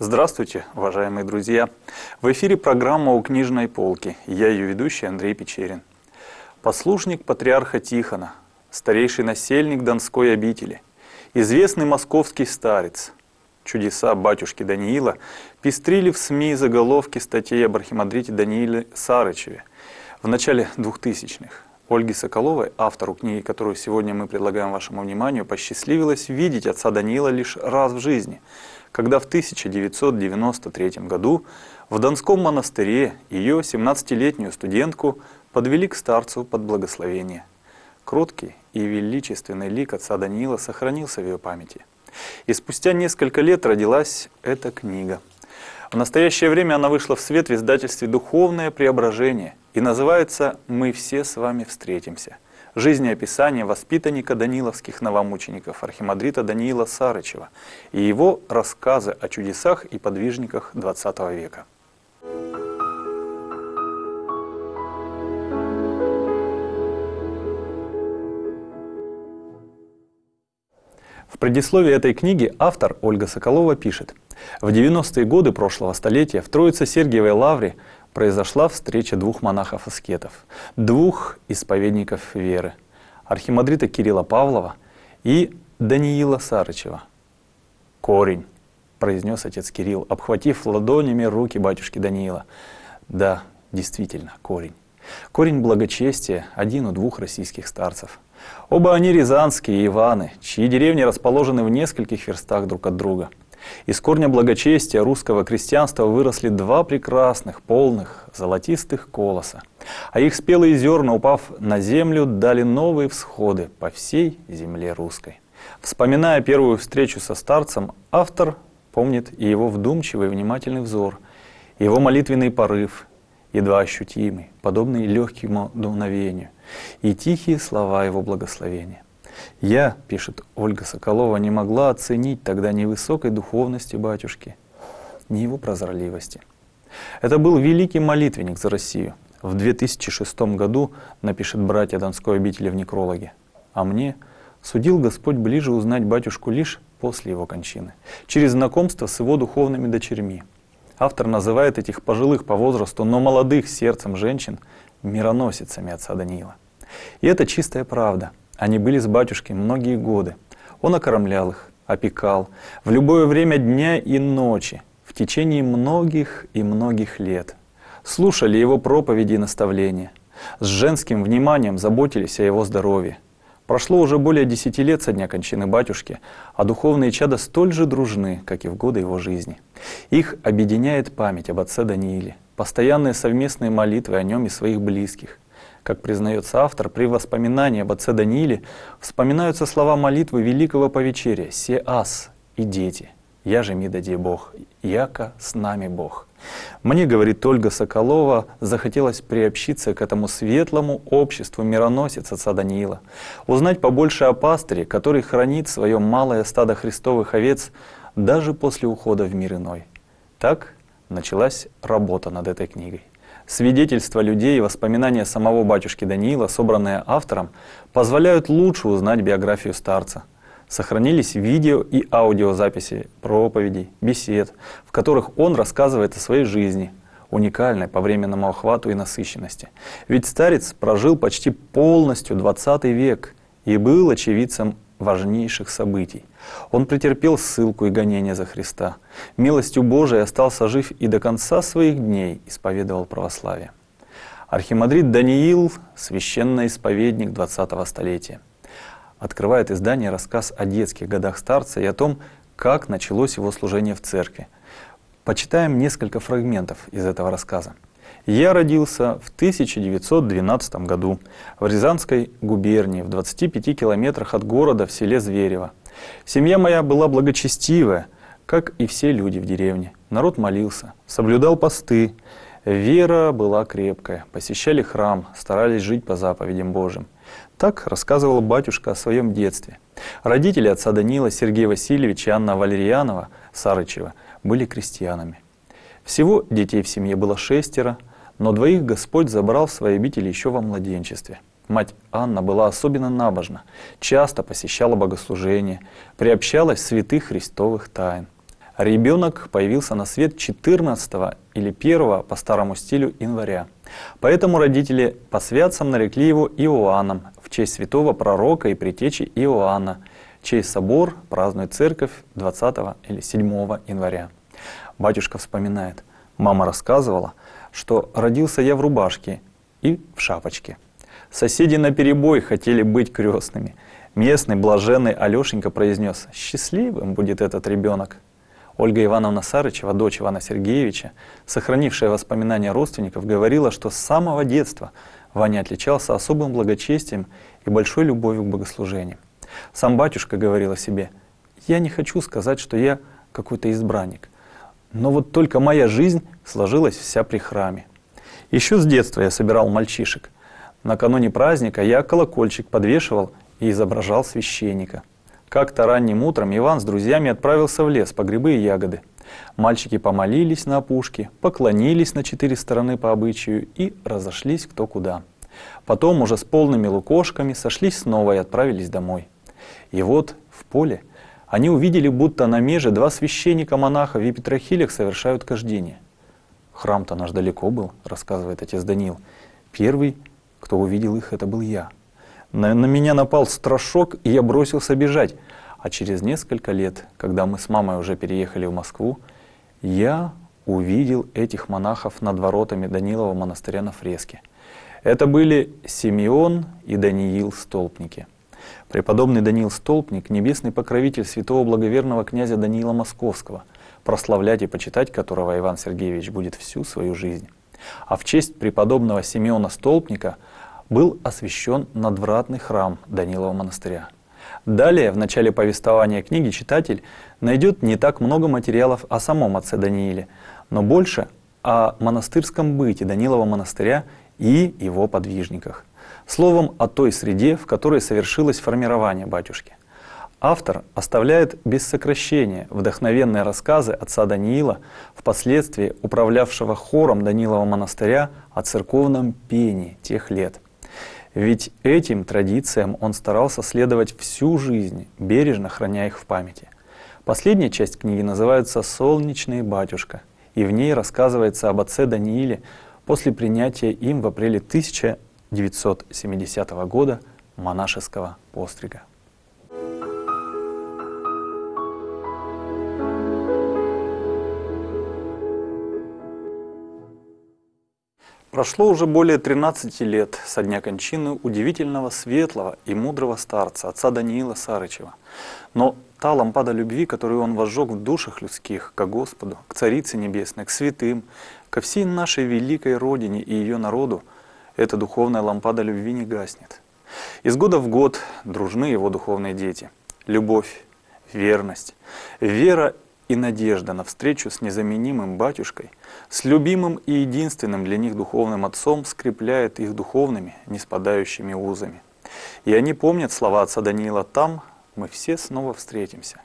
Здравствуйте, уважаемые друзья! В эфире программа «У книжной полки». Я ее ведущий Андрей Печерин. Послушник патриарха Тихона, старейший насельник Донской обители, известный московский старец, чудеса батюшки Даниила пестрили в СМИ заголовки статей об архимандрите Данииле Сарычеве в начале 2000-х. Ольге Соколовой, автору книги, которую сегодня мы предлагаем вашему вниманию, посчастливилось видеть отца Даниила лишь раз в жизни – когда в 1993 году в Донском монастыре ее 17-летнюю студентку подвели к старцу под благословение. Кроткий и величественный лик отца Даниила сохранился в ее памяти. И спустя несколько лет родилась эта книга. В настоящее время она вышла в свет в издательстве «Духовное преображение» и называется «Мы все с вами встретимся» жизнеописание воспитанника даниловских новомучеников архимандрита Даниила Сарычева и его рассказы о чудесах и подвижниках XX века. В предисловии этой книги автор Ольга Соколова пишет. В 90-е годы прошлого столетия в Троице-Сергиевой лавре произошла встреча двух монахов-аскетов, двух исповедников веры, архимандрита Кирилла Павлова и Даниила Сарычева. «Корень», — произнес отец Кирилл, обхватив ладонями руки батюшки Даниила. «Да, действительно, корень. Корень благочестия — один у двух российских старцев. Оба они рязанские Иваны, чьи деревни расположены в нескольких верстах друг от друга — из корня благочестия русского крестьянства выросли два прекрасных, полных, золотистых колоса. А их спелые зерна, упав на землю, дали новые всходы по всей земле русской. Вспоминая первую встречу со старцем, автор помнит и его вдумчивый внимательный взор, и его молитвенный порыв, едва ощутимый, подобный легкому дуновению, и тихие слова его благословения. Я, пишет Ольга Соколова, не могла оценить тогда ни высокой духовности батюшки, ни его прозорливости. Это был великий молитвенник за Россию. В 2006 году напишет братья Донской обители в некрологе. А мне судил Господь ближе узнать батюшку лишь после его кончины, через знакомство с его духовными дочерьми. Автор называет этих пожилых по возрасту, но молодых сердцем женщин мироносицами отца Даниила. И это чистая правда – они были с батюшкой многие годы. Он окормлял их, опекал в любое время дня и ночи, в течение многих и многих лет. Слушали его проповеди и наставления. С женским вниманием заботились о его здоровье. Прошло уже более десяти лет со дня кончины батюшки, а духовные чада столь же дружны, как и в годы его жизни. Их объединяет память об отце Данииле, постоянные совместные молитвы о нем и своих близких, как признается автор, при воспоминании об отце Данииле вспоминаются слова молитвы великого повечерия «Се ас» и «Дети». «Я же мидаде Бог, яко с нами Бог». Мне, говорит Ольга Соколова, захотелось приобщиться к этому светлому обществу мироносец отца Даниила, узнать побольше о пастыре, который хранит свое малое стадо христовых овец даже после ухода в мир иной. Так началась работа над этой книгой. Свидетельства людей и воспоминания самого батюшки Даниила, собранные автором, позволяют лучше узнать биографию старца. Сохранились видео и аудиозаписи проповедей, бесед, в которых он рассказывает о своей жизни, уникальной по временному охвату и насыщенности. Ведь старец прожил почти полностью 20 век и был очевидцем важнейших событий. Он претерпел ссылку и гонение за Христа. Милостью Божией остался жив и до конца своих дней исповедовал православие. Архимандрит Даниил – священно-исповедник 20-го столетия. Открывает издание рассказ о детских годах старца и о том, как началось его служение в церкви. Почитаем несколько фрагментов из этого рассказа. Я родился в 1912 году в Рязанской губернии, в 25 километрах от города в селе Зверево. Семья моя была благочестивая, как и все люди в деревне. Народ молился, соблюдал посты, вера была крепкая, посещали храм, старались жить по заповедям Божьим. Так рассказывал батюшка о своем детстве. Родители отца Данила Сергея Васильевича и Анна Валерьянова Сарычева были крестьянами. Всего детей в семье было шестеро – но двоих Господь забрал в свои обители еще во младенчестве. Мать Анна была особенно набожна, часто посещала богослужения, приобщалась святых христовых тайн. Ребенок появился на свет 14 или 1 по старому стилю января. Поэтому родители по святцам нарекли его Иоанном в честь святого пророка и притечи Иоанна, чей собор празднует церковь 20 или 7 января. Батюшка вспоминает, мама рассказывала, что родился я в рубашке и в шапочке. Соседи на перебой хотели быть крестными. Местный блаженный Алешенька произнес «Счастливым будет этот ребенок». Ольга Ивановна Сарычева, дочь Ивана Сергеевича, сохранившая воспоминания родственников, говорила, что с самого детства Ваня отличался особым благочестием и большой любовью к богослужению. Сам батюшка говорил о себе «Я не хочу сказать, что я какой-то избранник. Но вот только моя жизнь сложилась вся при храме. Еще с детства я собирал мальчишек. Накануне праздника я колокольчик подвешивал и изображал священника. Как-то ранним утром Иван с друзьями отправился в лес по грибы и ягоды. Мальчики помолились на опушке, поклонились на четыре стороны по обычаю и разошлись кто куда. Потом уже с полными лукошками сошлись снова и отправились домой. И вот в поле – они увидели, будто на меже два священника-монаха в епитрахилях совершают кождение. «Храм-то наш далеко был», — рассказывает отец Даниил. «Первый, кто увидел их, это был я. На, на меня напал страшок, и я бросился бежать. А через несколько лет, когда мы с мамой уже переехали в Москву, я увидел этих монахов над воротами Данилова монастыря на фреске. Это были Симеон и Даниил Столпники — Преподобный Даниил Столпник – небесный покровитель святого благоверного князя Даниила Московского, прославлять и почитать которого Иван Сергеевич будет всю свою жизнь. А в честь преподобного Симеона Столпника был освящен надвратный храм Данилова монастыря. Далее, в начале повествования книги, читатель найдет не так много материалов о самом отце Данииле, но больше о монастырском быте Данилова монастыря и его подвижниках – словом о той среде, в которой совершилось формирование батюшки. Автор оставляет без сокращения вдохновенные рассказы отца Даниила, впоследствии управлявшего хором Данилова монастыря о церковном пении тех лет. Ведь этим традициям он старался следовать всю жизнь, бережно храня их в памяти. Последняя часть книги называется «Солнечный батюшка», и в ней рассказывается об отце Данииле после принятия им в апреле 1000 970 года монашеского пострига. Прошло уже более 13 лет со дня кончины удивительного, светлого и мудрого старца, отца Даниила Сарычева. Но та лампада любви, которую он возжег в душах людских, к Господу, к Царице Небесной, к святым, ко всей нашей великой Родине и ее народу – эта духовная лампада любви не гаснет. Из года в год дружны его духовные дети. Любовь, верность, вера и надежда на встречу с незаменимым батюшкой, с любимым и единственным для них духовным отцом скрепляет их духовными, не спадающими узами. И они помнят слова отца Даниила «Там мы все снова встретимся,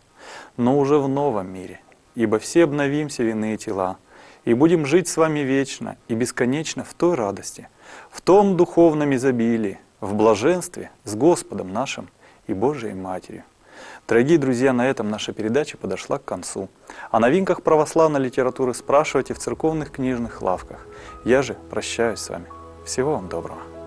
но уже в новом мире, ибо все обновимся вины и тела, и будем жить с вами вечно и бесконечно в той радости, в том духовном изобилии, в блаженстве с Господом нашим и Божией Матерью. Дорогие друзья, на этом наша передача подошла к концу. О новинках православной литературы спрашивайте в церковных книжных лавках. Я же прощаюсь с вами. Всего вам доброго.